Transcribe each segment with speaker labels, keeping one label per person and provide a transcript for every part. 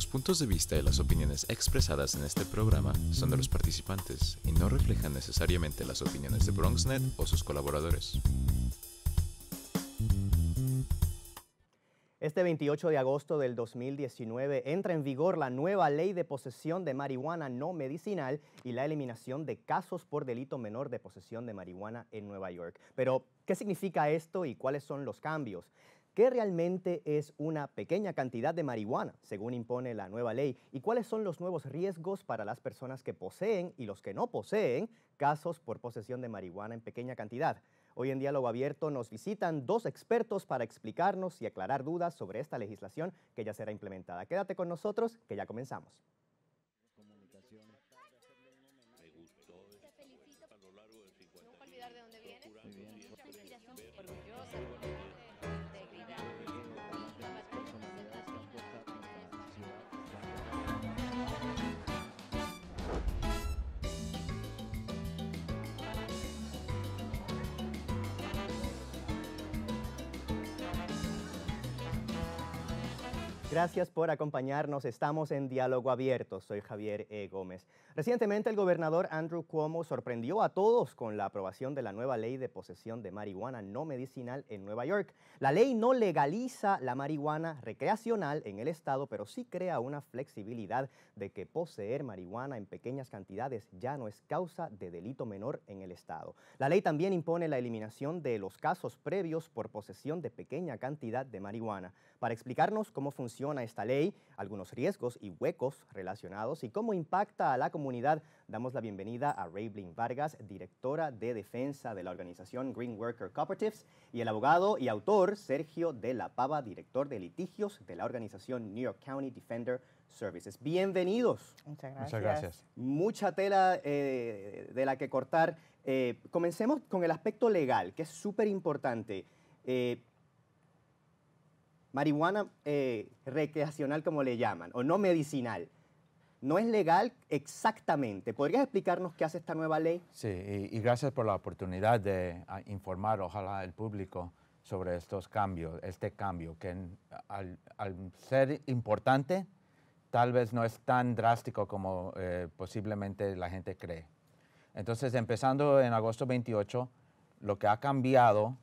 Speaker 1: Los puntos de vista y las opiniones expresadas en este programa son de los participantes y no reflejan necesariamente las opiniones de BronxNet o sus colaboradores.
Speaker 2: Este 28 de agosto del 2019 entra en vigor la nueva ley de posesión de marihuana no medicinal y la eliminación de casos por delito menor de posesión de marihuana en Nueva York. Pero, ¿qué significa esto y cuáles son los cambios? ¿Qué realmente es una pequeña cantidad de marihuana, según impone la nueva ley? ¿Y cuáles son los nuevos riesgos para las personas que poseen y los que no poseen casos por posesión de marihuana en pequeña cantidad? Hoy en Diálogo Abierto nos visitan dos expertos para explicarnos y aclarar dudas sobre esta legislación que ya será implementada. Quédate con nosotros, que ya comenzamos. Gracias por acompañarnos. Estamos en Diálogo Abierto. Soy Javier E. Gómez. Recientemente el gobernador Andrew Cuomo sorprendió a todos con la aprobación de la nueva ley de posesión de marihuana no medicinal en Nueva York. La ley no legaliza la marihuana recreacional en el estado, pero sí crea una flexibilidad de que poseer marihuana en pequeñas cantidades ya no es causa de delito menor en el estado. La ley también impone la eliminación de los casos previos por posesión de pequeña cantidad de marihuana. Para explicarnos cómo funciona a esta ley, algunos riesgos y huecos relacionados y cómo impacta a la comunidad, damos la bienvenida a Raybling Vargas, directora de defensa de la organización Green Worker Cooperatives, y el abogado y autor Sergio de la Pava, director de litigios de la organización New York County Defender Services. Bienvenidos. Muchas gracias. Muchas gracias. Mucha tela eh, de la que cortar. Eh, comencemos con el aspecto legal, que es súper importante. Eh, marihuana eh, recreacional como le llaman, o no medicinal. No es legal exactamente. ¿Podrías explicarnos qué hace esta nueva ley?
Speaker 1: Sí, y, gracias por la oportunidad de ah, informar, ojalá, al público sobre estos cambios, este cambio, que al, ser importante, tal vez no es tan drástico como eh, posiblemente la gente cree. Entonces, empezando en agosto 28, lo que ha cambiado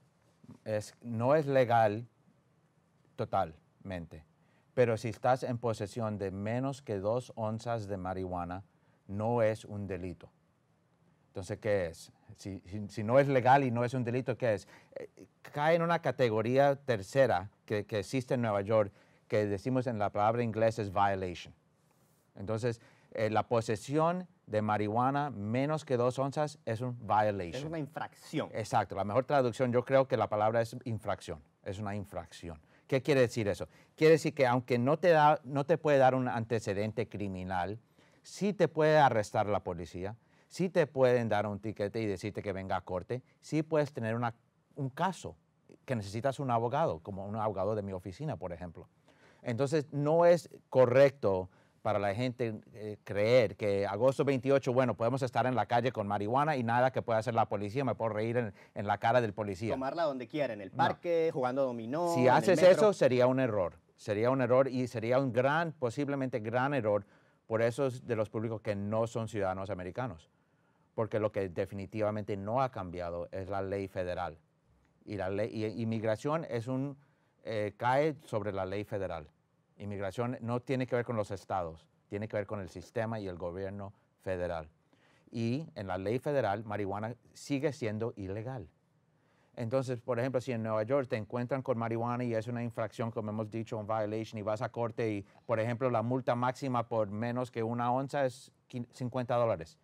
Speaker 1: es, no es legal totalmente. Pero si estás en posesión de menos que dos onzas de marihuana, no es un delito. Entonces, ¿qué es? Si, no es legal y no es un delito, ¿qué es? Eh, cae en una categoría tercera que, existe en Nueva York, que decimos en la palabra inglesa es violation. Entonces, eh, la posesión de marihuana menos que dos onzas es un violation. Es una
Speaker 2: infracción.
Speaker 1: Exacto. La mejor traducción, yo creo que la palabra es infracción. Es una infracción. ¿Qué quiere decir eso? Quiere decir que aunque no te, da, no te puede dar un antecedente criminal, sí te puede arrestar la policía, sí te pueden dar un tiquete y decirte que venga a corte, sí puedes tener una, un caso que necesitas un abogado, como un abogado de mi oficina, por ejemplo. Entonces, no es correcto para la gente eh, creer que agosto 28, bueno, podemos estar en la calle con marihuana y nada que pueda hacer la policía, me puedo reír en, la cara del policía.
Speaker 2: Tomarla donde quiera, en el parque, jugando dominó. Si haces eso,
Speaker 1: sería un error, sería un error y sería un gran, posiblemente gran error por esos de los públicos que no son ciudadanos americanos, porque lo que definitivamente no ha cambiado es la ley federal. Y la ley, inmigración es un, eh, cae sobre la ley federal. Inmigración no tiene que ver con los estados, tiene que ver con el sistema y el gobierno federal. Y en la ley federal, marihuana sigue siendo ilegal. Entonces, por ejemplo, si en Nueva York te encuentran con marihuana y es una infracción, como hemos dicho, un violation, y vas a corte y, por ejemplo, la multa máxima por menos que una onza es 50 dólares.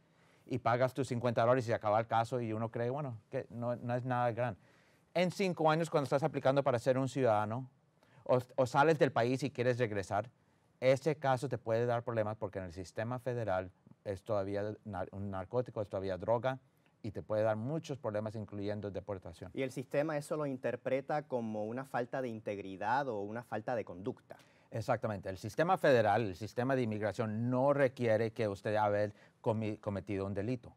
Speaker 1: Y pagas tus 50 dólares y se acaba el caso y uno cree, bueno, que no, no es nada gran. En cinco años, cuando estás aplicando para ser un ciudadano, o, sales del país y quieres regresar, ese caso te puede dar problemas porque en el sistema federal es todavía un narcótico, es todavía droga y te puede dar muchos problemas, incluyendo deportación. ¿Y
Speaker 2: el sistema eso lo interpreta como una falta de integridad o una falta de
Speaker 1: conducta? Exactamente. El sistema federal, el sistema de inmigración no requiere que usted haya cometido un delito.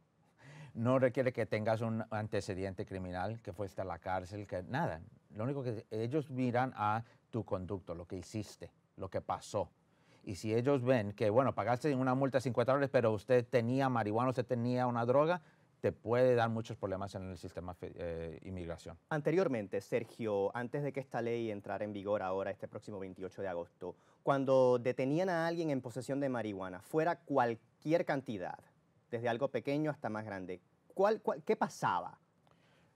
Speaker 1: No requiere que tengas un antecedente criminal, que fuiste a la cárcel, que nada. Lo único que ellos miran a tu conducto, lo que hiciste, lo que pasó. Y si ellos ven que, bueno, pagaste una multa de 50 dólares, pero usted tenía marihuana, usted tenía una droga, te puede dar muchos problemas en el sistema eh, inmigración.
Speaker 2: Anteriormente, Sergio, antes de que esta ley entrara en vigor ahora, este próximo 28 de agosto, cuando detenían a alguien en posesión de marihuana, fuera cualquier
Speaker 1: cantidad, desde algo pequeño hasta más grande, cuál qué pasaba?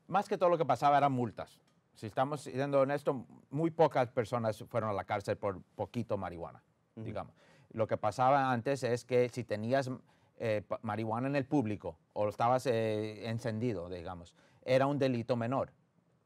Speaker 1: Más que todo lo que pasaba eran multas si estamos siendo honestos, muy pocas personas fueron a la cárcel por poquito marihuana, digamos. Lo que pasaba antes es que si tenías eh, marihuana en el público o estabas eh, encendido, digamos, era un delito menor,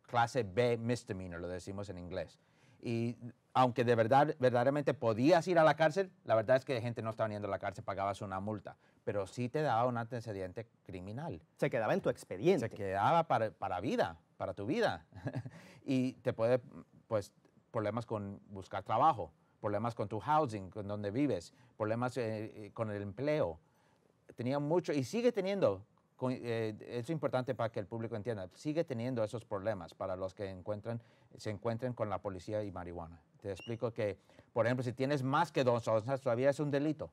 Speaker 1: clase B misdemeanor, lo decimos en inglés. Y aunque de verdad, verdaderamente podías ir a la cárcel, la verdad es que gente no estaba yendo a la cárcel, pagabas una multa, pero sí te daba un antecedente criminal. Se quedaba en tu expediente. Se quedaba para, para vida, para tu vida. y te puede, pues, problemas con buscar trabajo, problemas con tu housing, con donde vives, problemas eh, eh, con el empleo. Tenía mucho y sigue teniendo, eh, es importante para que el público entienda, sigue teniendo esos problemas para los que encuentran, se encuentren con la policía y marihuana. Te explico que, por ejemplo, si tienes más que dos onzas, todavía es un delito.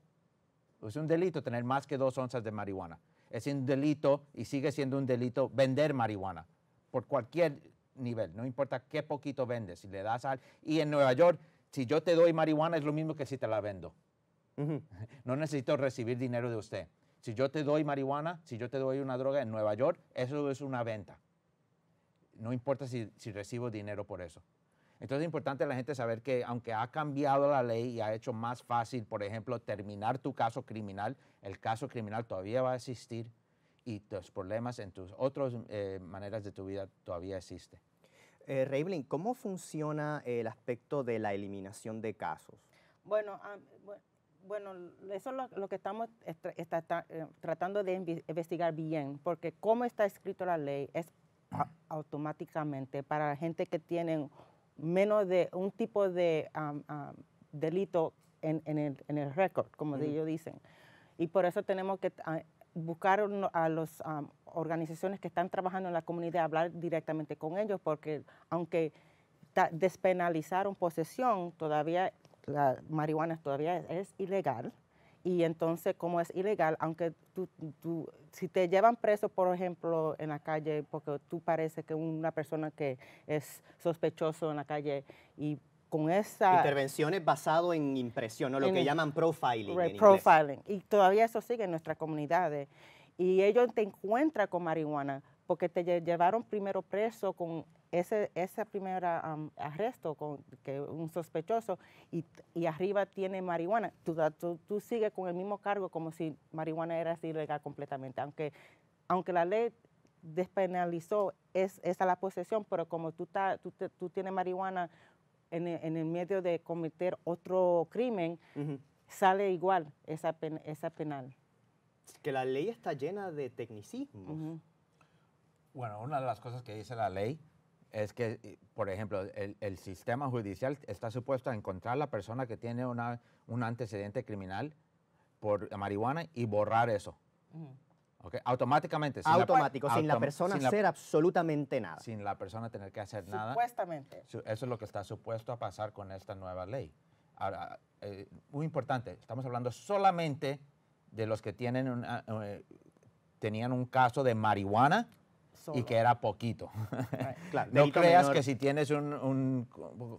Speaker 1: Es un delito tener más que dos onzas de marihuana. Es un delito y sigue siendo un delito vender marihuana por cualquier nivel, no importa qué poquito vendes, si le das al... Y en Nueva York, si yo te doy marihuana es lo mismo que si te la vendo. No necesito recibir dinero de usted. Si yo te doy marihuana, si yo te doy una droga en Nueva York, eso es una venta. No importa si, si recibo dinero por eso. Entonces es importante la gente saber que aunque ha cambiado la ley y ha hecho más fácil, por ejemplo, terminar tu caso criminal, el caso criminal todavía va a existir y tus problemas en tus otras eh, maneras de tu vida todavía existen. Eh, ¿cómo funciona el aspecto de la eliminación
Speaker 2: de casos? Bueno, ah,
Speaker 3: bueno eso es lo, que estamos está, eh, tratando de investigar bien, porque cómo está escrito la ley es automáticamente para la gente que tiene menos de un tipo de delito en, el, en el récord, como ellos dicen. Y por eso tenemos que ah, buscar a las organizaciones que están trabajando en la comunidad, hablar directamente con ellos, porque aunque despenalizaron posesión, todavía la marihuana todavía es, ilegal. Y entonces, como es ilegal, aunque tú, si te llevan preso, por ejemplo, en la calle, porque tú parece que una persona que es sospechoso en la calle y con esa... Intervenciones
Speaker 2: basado en impresión, ¿no? lo que llaman profiling. profiling.
Speaker 3: Y todavía eso sigue en nuestras comunidades. Y ellos te encuentran con marihuana porque te llevaron primero preso con ese, ese primer arresto con que un sospechoso y, arriba tiene marihuana. Tú, tú, sigues con el mismo cargo como si marihuana era ilegal completamente, aunque, aunque la ley despenalizó es, esa la posesión, pero como tú, tú, tú tienes marihuana en el, medio de cometer otro crimen, sale igual esa, esa penal.
Speaker 2: que la ley está llena de tecnicismos.
Speaker 1: Bueno, una de las cosas que dice la ley es que, eh, por ejemplo, el, sistema judicial está supuesto a encontrar la persona que tiene una, un antecedente criminal por marihuana y borrar eso. Automáticamente. Sin Automático, la, sin la persona hacer absolutamente nada. Sin la persona tener que hacer nada. Supuestamente. Eso es lo que está supuesto a pasar con esta nueva ley. Ahora, eh, muy importante, estamos hablando solamente de los que tienen eh, tenían un caso de marihuana y que era poquito. no creas que si tienes una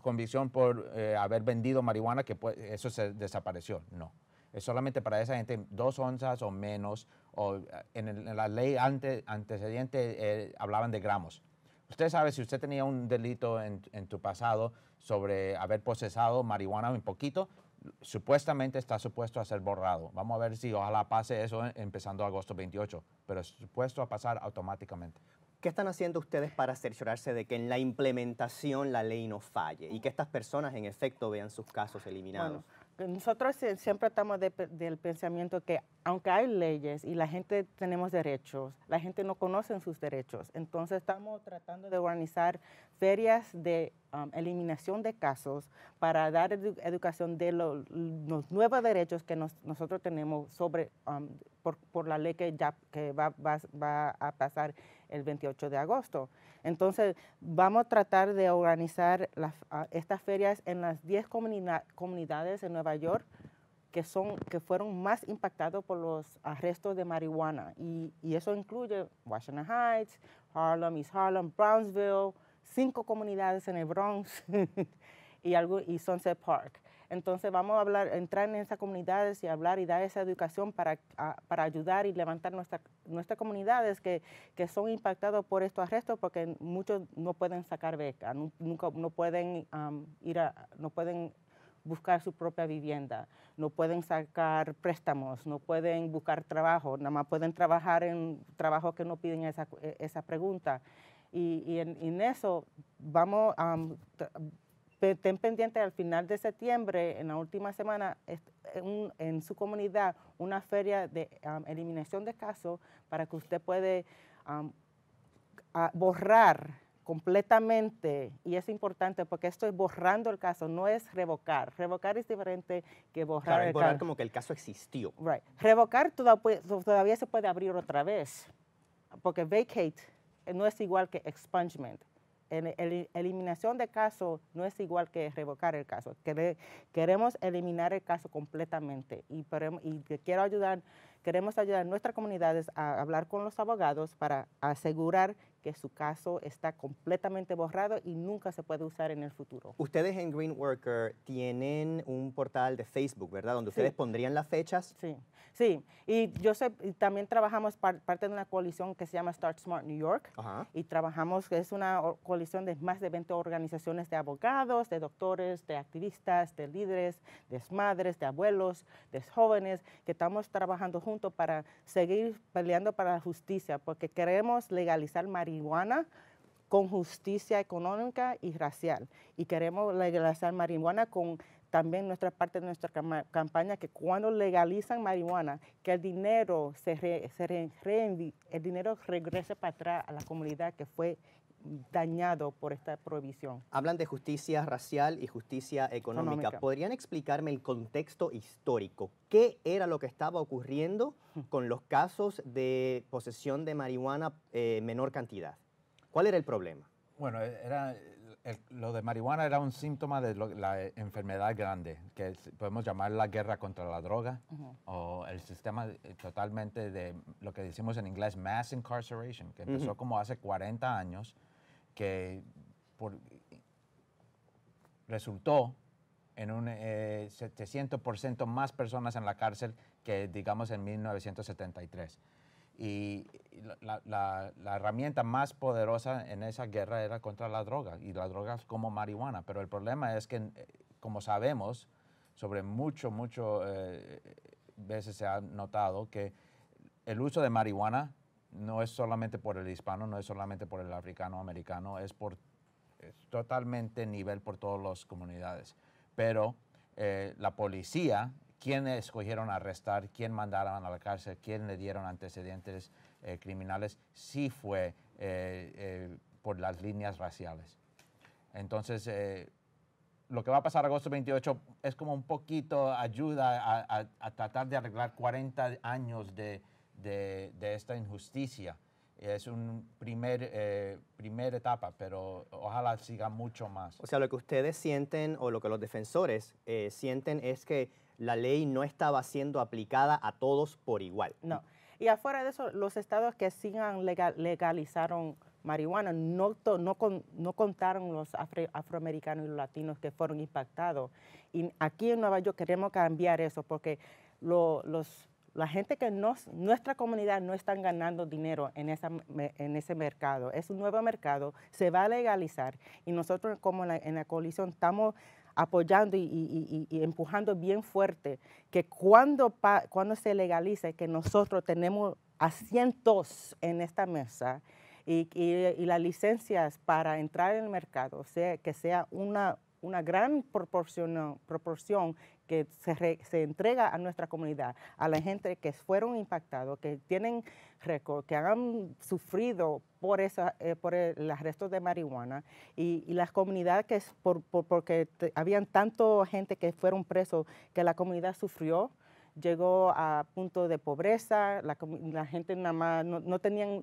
Speaker 1: convicción por eh, haber vendido marihuana, que eso se desapareció. No. Es solamente para esa gente dos onzas o menos o eh, en, la ley antecedente eh, hablaban de gramos. Usted sabe, si usted tenía un delito en, tu pasado sobre haber procesado marihuana un poquito, supuestamente está supuesto a ser borrado. Vamos a ver si ojalá pase eso empezando agosto 28, pero es supuesto a pasar automáticamente.
Speaker 2: ¿Qué están haciendo ustedes para cerciorarse de que en la implementación la ley no falle y que estas personas en efecto vean sus casos eliminados?
Speaker 3: nosotros siempre estamos del pensamiento que aunque hay leyes y la gente tenemos derechos, la gente no conoce sus derechos. Entonces estamos tratando de organizar ferias de um, eliminación de casos para dar educación de los nuevos derechos que nosotros tenemos sobre um, por, la ley que ya que va, a pasar el 28 de agosto. Entonces, vamos a tratar de organizar estas ferias en las 10 comunidades en Nueva York que, son, que fueron más impactados por los arrestos de marihuana. y eso incluye Washington Heights, Harlem, East Harlem, Brownsville, cinco comunidades en el Bronx y, algo, y Sunset Park. Entonces vamos a hablar, entrar en esas comunidades y hablar y dar esa educación para, para ayudar y levantar nuestra, nuestras comunidades que, que son impactadas por estos arrestos porque muchos no pueden sacar beca, no, nunca, no pueden um, ir a, no pueden buscar su propia vivienda, no pueden sacar préstamos, no pueden buscar trabajo, nada más pueden trabajar en trabajos que no piden esa, e, esa pregunta y, en, eso vamos a... estén al final de septiembre, en la última semana, en, su comunidad, una feria de eliminación de casos para que usted puede borrar completamente, y es importante porque esto es borrando el caso, no es revocar. Revocar es diferente que borrar claro, borrar como
Speaker 2: que el caso existió.
Speaker 3: Right. Revocar pues, todavía se puede abrir otra vez, porque vacate eh, no es igual que expungement. eliminación de caso no es igual que revocar el caso. queremos eliminar el caso completamente y quiero ayudar Queremos ayudar a nuestras comunidades a hablar con los abogados para asegurar que su caso está completamente borrado y nunca se puede usar en el futuro.
Speaker 2: Ustedes en Green Worker tienen un portal de Facebook, ¿verdad? Donde ustedes pondrían las fechas. Sí, sí. Y yo
Speaker 3: sé, también trabajamos parte de una coalición que se llama Start Smart New York. Y trabajamos, es una coalición de más de 20 organizaciones de abogados, de doctores, de activistas, de líderes, de madres, de abuelos, de jóvenes, que estamos trabajando juntos para seguir peleando para la justicia, porque queremos legalizar marihuana con justicia económica y racial. Y queremos legalizar marihuana con también nuestra parte de nuestra campaña, que cuando legalizan marihuana, que el dinero, se, el dinero regrese para atrás a la comunidad que fue dañado por esta prohibición.
Speaker 2: Hablan de justicia racial y justicia económica. ¿Podrían explicarme el contexto histórico? ¿Qué era lo que estaba ocurriendo hmm. con los casos de posesión de marihuana eh, menor cantidad? ¿Cuál era el
Speaker 1: problema? Bueno, e, era, lo de marihuana era un síntoma de la eh, enfermedad grande, que podemos llamar la guerra contra la droga o el sistema eh, totalmente de lo que decimos en inglés mass incarceration, que empezó como hace 40 años que por, resultó en un 700% eh, más personas en la cárcel que, digamos, en 1973. Y la, herramienta más poderosa en esa guerra era contra la droga, y la droga como marihuana. Pero el problema es que, eh, como sabemos, sobre mucho, mucho eh, veces se ha notado que el uso de marihuana no es solamente por el hispano, no es solamente por el africano americano, es por totalmente nivel por todas las comunidades. Pero eh, la policía, quién escogieron arrestar, quién mandaron a la cárcel, quién le dieron antecedentes eh, criminales, sí fue eh, por las líneas raciales. Entonces, lo que va a pasar agosto 28 es como un poquito ayuda a, a tratar de arreglar 40 años de, de, esta injusticia. Es una primer, eh, primera etapa, pero ojalá siga mucho más. O
Speaker 2: sea, lo que ustedes sienten o lo que los defensores eh, sienten es que la ley no estaba siendo aplicada a todos por igual. No. Y afuera de eso, los estados que sigan legal, legalizaron marihuana no,
Speaker 3: no, no, contaron los afroamericanos y los latinos que fueron impactados. Y aquí en Nueva York queremos cambiar eso porque los la gente que nos, nuestra comunidad no están ganando dinero en, esa, en ese mercado. Es un nuevo mercado, se va a legalizar y nosotros como en la coalición estamos apoyando y, empujando bien fuerte que cuando, cuando se legalice, que nosotros tenemos asientos en esta mesa y, las licencias para entrar en el mercado, sea, que sea una, una gran proporción, que se, entrega a nuestra comunidad, a la gente que fueron impactados, que tienen récord, que han sufrido por, esa, eh, por el, arresto de marihuana y, las comunidades que, es porque habían tanto gente que fueron presos que la comunidad sufrió llegó a punto de pobreza, la, gente nada más no, no tenían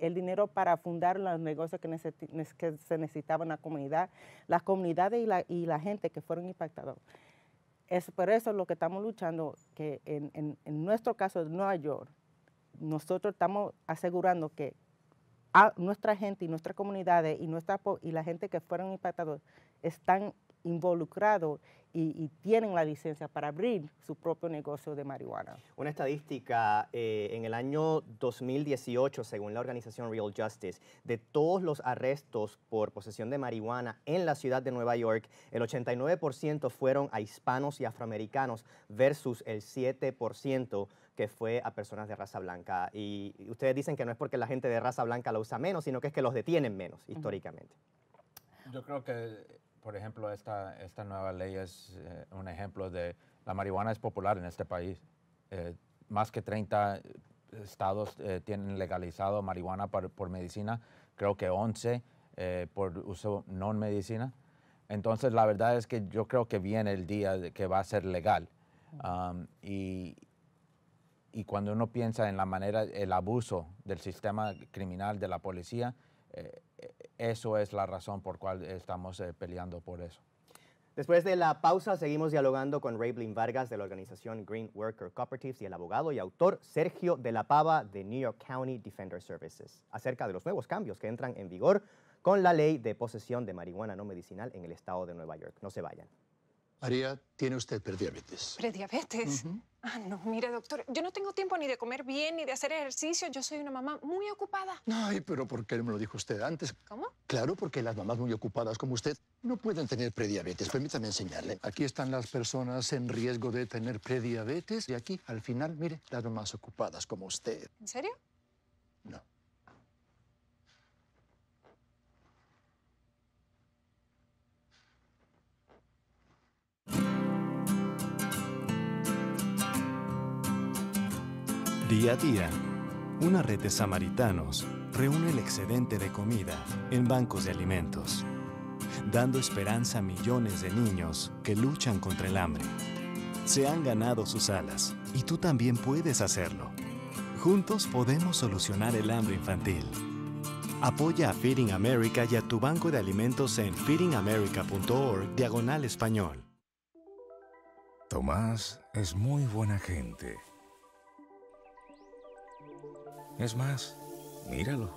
Speaker 3: el dinero para fundar los negocios que, que se necesitaban en la comunidad, las comunidades y la, y la gente que fueron impactados. Es por eso lo que estamos luchando, que en, nuestro caso de Nueva York, nosotros estamos asegurando que nuestra gente y nuestras comunidades y, nuestra, y la gente que fueron impactados están involucrado y, tienen la licencia para abrir
Speaker 2: su propio negocio de marihuana. Una estadística, eh, en el año 2018, según la organización Real Justice, de todos los arrestos por posesión de marihuana en la ciudad de Nueva York, el 89% fueron a hispanos y afroamericanos versus el 7% que fue a personas de raza blanca. Y, ustedes dicen que no es porque la gente de raza blanca la usa menos, sino que es que los detienen menos, históricamente.
Speaker 1: Yo creo que por ejemplo, esta, esta nueva ley es eh, un ejemplo de la marihuana es popular en este país. Eh, más que 30 estados eh, tienen legalizado marihuana por, medicina, creo que 11 por uso no medicina. Entonces, la verdad es que yo creo que viene el día de que va a ser legal. Um, y, y cuando uno piensa en la manera, el abuso del sistema criminal de la policía, eso es la razón por cual estamos eh, peleando por eso.
Speaker 2: Después de la pausa, seguimos dialogando con Blin Vargas de la organización Green Worker Cooperatives y el abogado y autor Sergio de la Pava de New York County Defender Services acerca de los nuevos cambios que entran en vigor con la ley de posesión de marihuana no medicinal en el estado de Nueva York. No se vayan.
Speaker 1: María, tiene usted prediabetes.
Speaker 2: ¿Prediabetes? Ah, no, mire, doctor, yo no tengo tiempo ni de comer bien ni de hacer ejercicio. Yo soy una mamá muy ocupada.
Speaker 1: Ay, pero ¿por qué me lo dijo usted antes? ¿Cómo? Claro, porque las mamás muy ocupadas como usted no pueden tener prediabetes. Permítame enseñarle. Aquí están las personas en riesgo de tener prediabetes y aquí, al final, mire, las mamás ocupadas como usted. ¿En serio? Día a día, una red de samaritanos reúne el excedente de comida en bancos de alimentos, dando esperanza a millones de niños que luchan contra el hambre. Se han ganado sus alas y tú también puedes hacerlo.
Speaker 2: Juntos podemos solucionar el hambre infantil. Apoya a Feeding America y a tu banco de alimentos en feedingamerica.org diagonal español.
Speaker 3: Tomás es muy buena gente
Speaker 1: es más, míralo.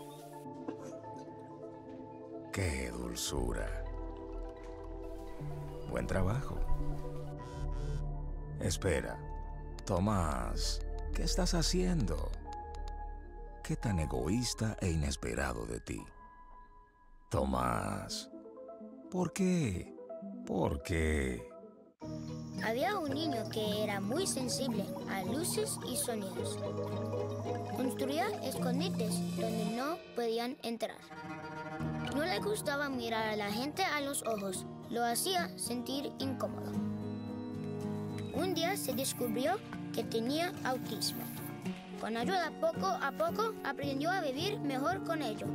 Speaker 1: ¡Qué dulzura! Buen trabajo. Espera, Tomás, ¿qué estás haciendo? Qué tan egoísta e inesperado de ti. Tomás, ¿por qué? ¿Por qué?
Speaker 2: Había un niño que era muy sensible a luces y sonidos. Construía escondites donde no podían entrar. No le gustaba mirar a la gente a los ojos, lo hacía sentir incómodo. Un día se descubrió que tenía autismo. Con ayuda poco a poco aprendió a vivir mejor con ello.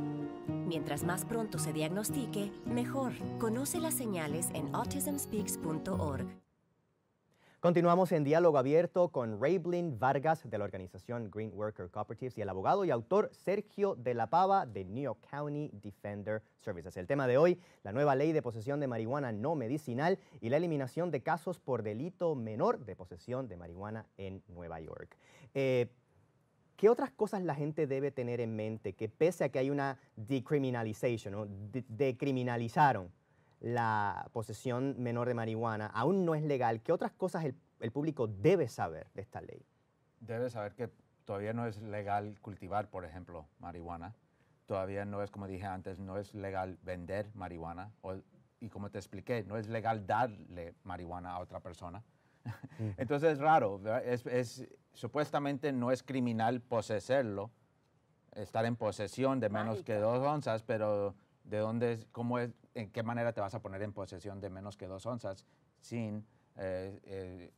Speaker 2: Mientras más pronto se diagnostique, mejor. Conoce las señales en autismspeaks.org. Continuamos en diálogo abierto con Rayblin Vargas de la organización Green Worker Cooperatives y el abogado y autor Sergio de la Pava de New York County Defender Services. El tema de hoy, la nueva ley de posesión de marihuana no medicinal y la eliminación de casos por delito menor de posesión de marihuana en Nueva York. Eh, ¿Qué otras cosas la gente debe tener en mente que pese a que hay una decriminalización, ¿no? decriminalizaron la posesión menor de marihuana aún no es legal, ¿qué otras cosas el, público debe saber de esta ley?
Speaker 1: Debe saber que todavía no es legal cultivar, por ejemplo, marihuana. Todavía no es, como dije antes, no es legal vender marihuana. y como te expliqué, no es legal darle marihuana a otra persona. Entonces es raro, es, supuestamente no es criminal poseerlo, estar en posesión de menos que dos onzas, pero de dónde, es? cómo es, en qué manera te vas a poner en posesión de menos que dos onzas sin eh, eh,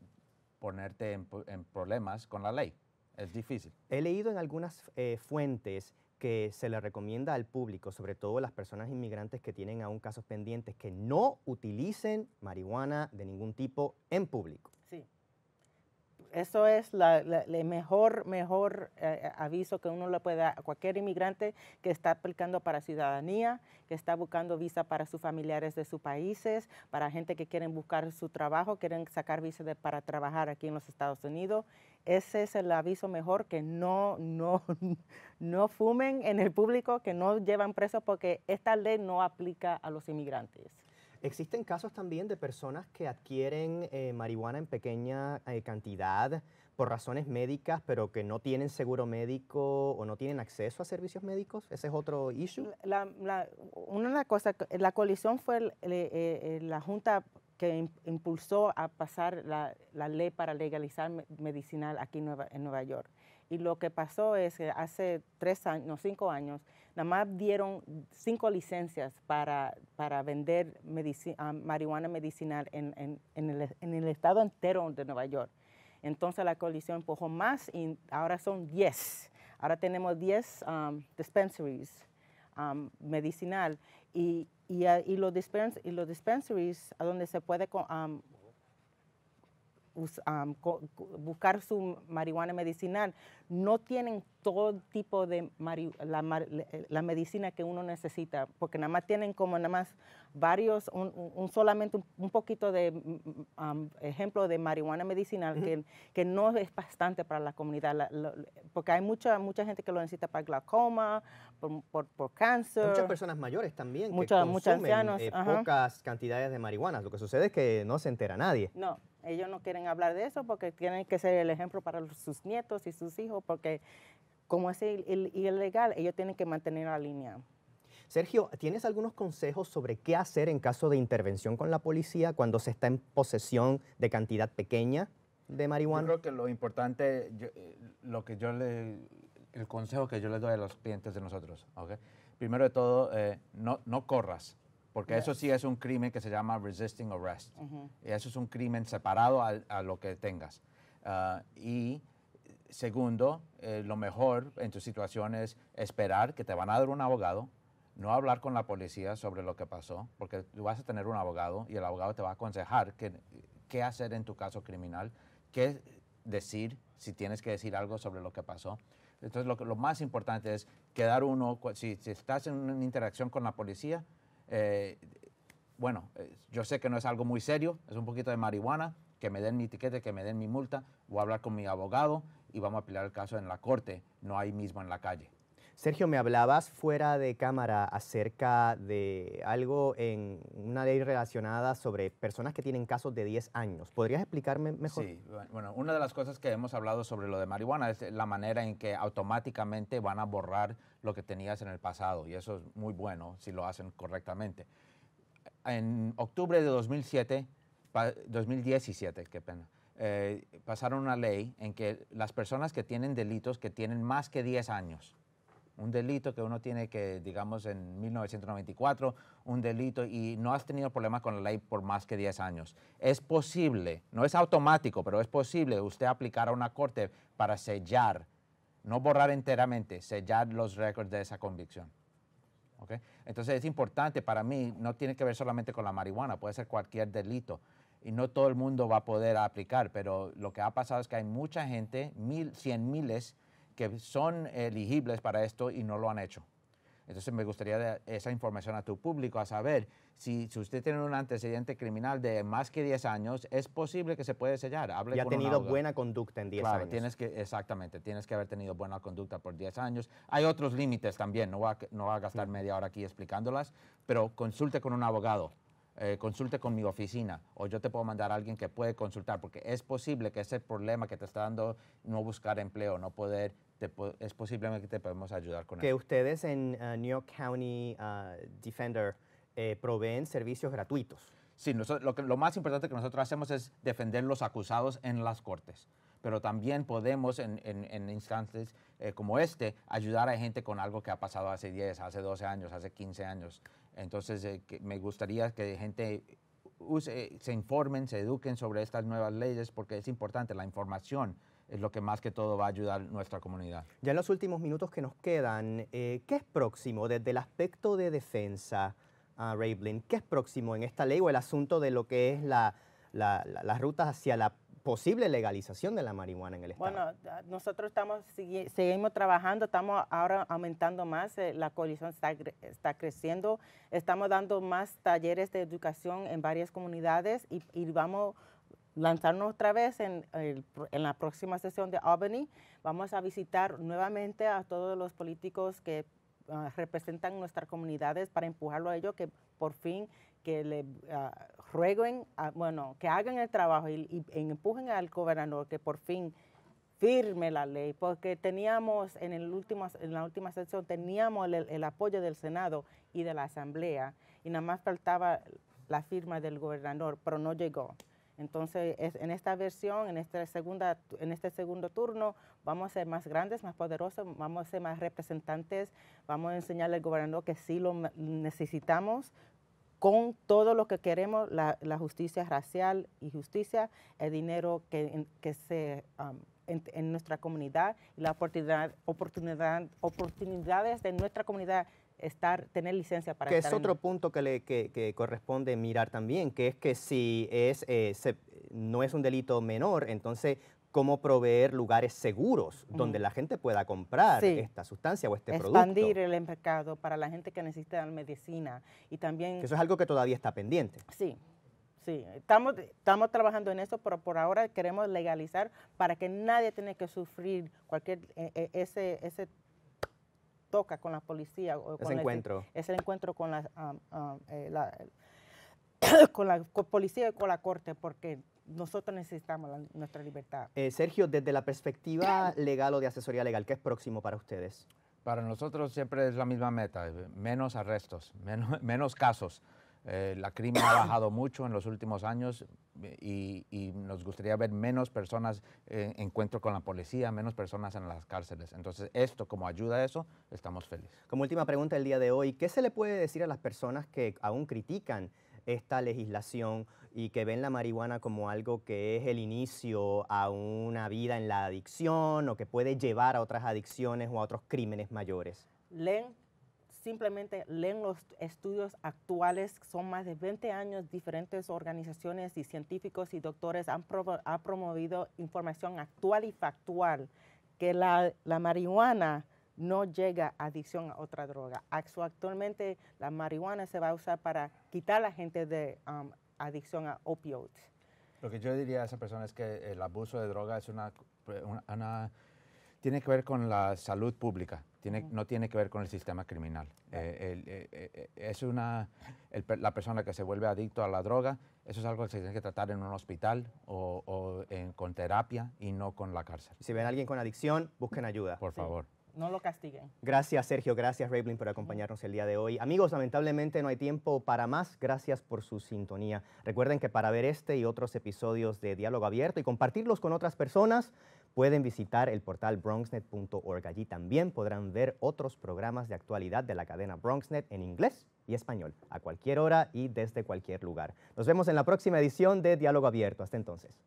Speaker 1: ponerte en, problemas con la ley. Es difícil.
Speaker 2: He leído en algunas eh, fuentes que se le recomienda al público, sobre todo las personas inmigrantes que tienen aún casos pendientes, que no utilicen marihuana de ningún tipo en público eso es el mejor, mejor
Speaker 3: eh, aviso que uno le puede dar a cualquier inmigrante que está aplicando para ciudadanía, que está buscando visa para sus familiares de sus países, para gente que quieren buscar su trabajo, quieren sacar visa para trabajar aquí en los Estados Unidos. Ese es el aviso mejor que no, no, no fumen en el público, que no llevan presos porque esta ley no aplica a los inmigrantes.
Speaker 2: Existen casos también de personas que adquieren eh, marihuana en pequeña eh, cantidad por razones médicas, pero que no tienen seguro médico o no tienen acceso a servicios médicos. Ese es otro issue. La,
Speaker 3: una de las la colisión fue eh, la junta que impulsó a pasar la, ley para legalizar medicinal aquí en Nueva, York. Y lo que pasó es que hace tres años, cinco años, Nada más dieron cinco licencias para, para vender ah, marihuana medicinal en, el, estado entero de Nueva York. Entonces la coalición empujó más y ahora son 10. Ahora tenemos 10 um, dispensaries um, medicinal ah, y, los dispens los dispensaries a donde se puede um, buscar su marihuana medicinal no tienen todo tipo de la, medicina que uno necesita, porque nada más tienen como nada más varios, un, solamente un, poquito de mm, mm, ejemplo de marihuana medicinal que, no es bastante para la comunidad, porque hay mucha mucha gente que lo necesita para glaucoma, por, cáncer. muchas personas mayores también que consumen eh, pocas
Speaker 2: cantidades de marihuana. Lo que sucede es que no se entera nadie.
Speaker 3: No, ellos no quieren hablar de eso porque tienen que ser el ejemplo para sus nietos y sus hijos porque como es ilegal, ellos tienen que mantener la línea.
Speaker 2: Sergio, ¿tienes algunos consejos sobre qué hacer en caso de intervención con la policía cuando se está en posesión de cantidad pequeña
Speaker 1: de marihuana? Yo creo que lo importante, eh, lo que yo le, el consejo que yo les doy a los clientes de nosotros, ¿okay? primero de todo, eh, no, no corras, porque eso sí es un crimen que se llama resisting arrest. eso es un crimen separado a, lo que tengas. Ah, y Segundo, eh, lo mejor en tu situación es esperar que te van a dar un abogado, no hablar con la policía sobre lo que pasó, porque tú vas a tener un abogado y el abogado te va a aconsejar qué hacer en tu caso criminal, qué decir, si tienes que decir algo sobre lo que pasó. Entonces, lo, más importante es quedar uno, si, estás en una interacción con la policía, eh, bueno, eh, yo sé que no es algo muy serio, es un poquito de marihuana, que me den mi etiqueta, que me den mi multa, voy a hablar con mi abogado y vamos a pelear el caso en la corte, no ahí mismo en la calle.
Speaker 2: Sergio, me hablabas fuera de cámara acerca de algo en una ley relacionada sobre personas que tienen casos de 10 años. ¿Podrías explicarme mejor? Sí,
Speaker 1: bueno, una de las cosas que hemos hablado sobre lo de marihuana es la manera en que automáticamente van a borrar lo que tenías en el pasado y eso es muy bueno si lo hacen correctamente. En octubre de 2007, 2017, qué pena, eh, pasaron una ley en que las personas que tienen delitos que tienen más que 10 años, un delito que uno tiene que, digamos, en 1994, un delito y no has tenido problemas con la ley por más que 10 años. Es posible, no es automático, pero es posible usted aplicar a una corte para sellar, no borrar enteramente, sellar los récords de esa convicción. ¿Okay? Entonces es importante para mí, no tiene que ver solamente con la marihuana, puede ser cualquier delito y no todo el mundo va a poder aplicar, pero lo que ha pasado es que hay mucha gente, mil, cien miles, que son elegibles para esto y no lo han hecho. Entonces me gustaría esa información a tu público, a saber si, si usted tiene un antecedente criminal de más que 10 años, es posible que se puede sellar. Hable y ha tenido buena conducta en 10 claro, años. Tienes que, exactamente, tienes que haber tenido buena conducta por 10 años. Hay otros límites también, no va, no va a gastar media hora aquí explicándolas, pero consulte con un abogado eh, consulte con mi oficina o yo te puedo mandar a alguien que puede consultar, porque es posible que ese problema que te está dando no buscar empleo, no poder, es posible que te podemos ayudar con eso. Que
Speaker 2: ustedes en eh, New York County ah,
Speaker 1: Defender eh, proveen servicios gratuitos. Sí, lo, lo más importante que nosotros hacemos es defender los acusados en las cortes pero también podemos en, en, en instantes eh, como este ayudar a gente con algo que ha pasado hace 10, hace 12 años, hace 15 años. Entonces, eh, me gustaría que gente use, se informen, se eduquen sobre estas nuevas leyes, porque es importante la información es lo que más que todo va a ayudar a nuestra comunidad. Ya en
Speaker 2: los últimos minutos que nos quedan, eh, ¿qué es próximo desde el aspecto de defensa, uh, ah, Ravelin? ¿Qué es próximo en esta ley o el asunto de lo que es la, las rutas hacia la posible legalización de la marihuana en el Estado.
Speaker 3: Bueno, ah, nosotros estamos, seguimos trabajando, estamos ahora aumentando más, eh, la coalición está, está creciendo, estamos dando más talleres de educación en varias comunidades y, y vamos lanzarnos otra vez en, en, la próxima sesión de Albany. Vamos a visitar nuevamente a todos los políticos que ah, representan nuestras comunidades para empujarlo a ellos que por fin que le ah, rueguen, bueno, que hagan el trabajo y, e empujen al gobernador que por fin firme la ley, porque teníamos en, el último, en la última sesión, teníamos el, apoyo del Senado y de la Asamblea, y nada más faltaba la firma del gobernador, pero no llegó. Entonces, en esta versión, en, esta segunda, en este segundo turno, vamos a ser más grandes, más poderosos, vamos a ser más representantes, vamos a enseñarle al gobernador que sí lo necesitamos con todo lo que queremos, la, justicia racial y justicia, el dinero que, que se um, en, nuestra comunidad y las oportunidades de nuestra comunidad estar, tener licencia para que es otro
Speaker 2: punto que, le, que, corresponde mirar también, que es que si es, eh, no es un delito menor, entonces cómo proveer lugares seguros donde la gente pueda comprar esta sustancia o este producto. Expandir
Speaker 3: el mercado para la gente que necesita medicina y también... eso es algo
Speaker 2: que todavía está pendiente.
Speaker 3: Sí, sí. Estamos, estamos trabajando en eso, pero por ahora queremos legalizar para que nadie tenga que sufrir cualquier eh, eh, ese, ese toca con la policía. O ese encuentro. es ese encuentro con la, ah, ah, eh, con la policía y con la corte, porque nosotros necesitamos nuestra libertad.
Speaker 1: Eh, Sergio, desde la
Speaker 2: perspectiva legal o de asesoría legal,
Speaker 1: ¿qué es próximo para ustedes? Para nosotros siempre es la misma meta, eh, menos arrestos, menos, menos casos. Eh, la crimen ha bajado mucho en los últimos años y, nos gustaría ver menos personas en encuentro con la policía, menos personas en las cárceles. Entonces, esto como ayuda a eso, estamos felices.
Speaker 2: Como última pregunta del día de hoy, ¿qué se le puede decir a las personas que aún critican esta legislación y que ven la marihuana como algo que es el inicio a una vida en la adicción o que puede llevar a otras adicciones o a otros crímenes mayores?
Speaker 3: Leen, simplemente leen los estudios actuales, son más de 20 años, diferentes organizaciones y científicos y doctores han, ha promovido información actual y factual que la, la marihuana no llega adicción a otra droga. Actualmente la marihuana se va a usar para quitar a la gente de um, adicción a opioides.
Speaker 1: Lo que yo diría a esa persona es que el abuso de droga tiene que ver con la salud pública, no tiene que ver con el sistema criminal. Eh, eh, eh, es la persona que se vuelve adicto a la droga, eso es algo que se tiene que tratar en un hospital o, con terapia y no con la cárcel. Si ven a alguien con adicción, busquen ayuda.
Speaker 2: Por favor
Speaker 3: no lo castiguen.
Speaker 2: Gracias, Sergio. Gracias, Ravelin, por acompañarnos el día de hoy. Amigos, lamentablemente no hay tiempo para más. Gracias por su sintonía. Recuerden que para ver este y otros episodios de Diálogo Abierto y compartirlos con otras personas, pueden visitar el portal bronxnet.org. Allí también podrán ver otros programas de actualidad de la cadena Bronxnet en inglés y español, a cualquier hora y desde cualquier lugar. Nos vemos en la próxima edición de Diálogo Abierto. Hasta entonces.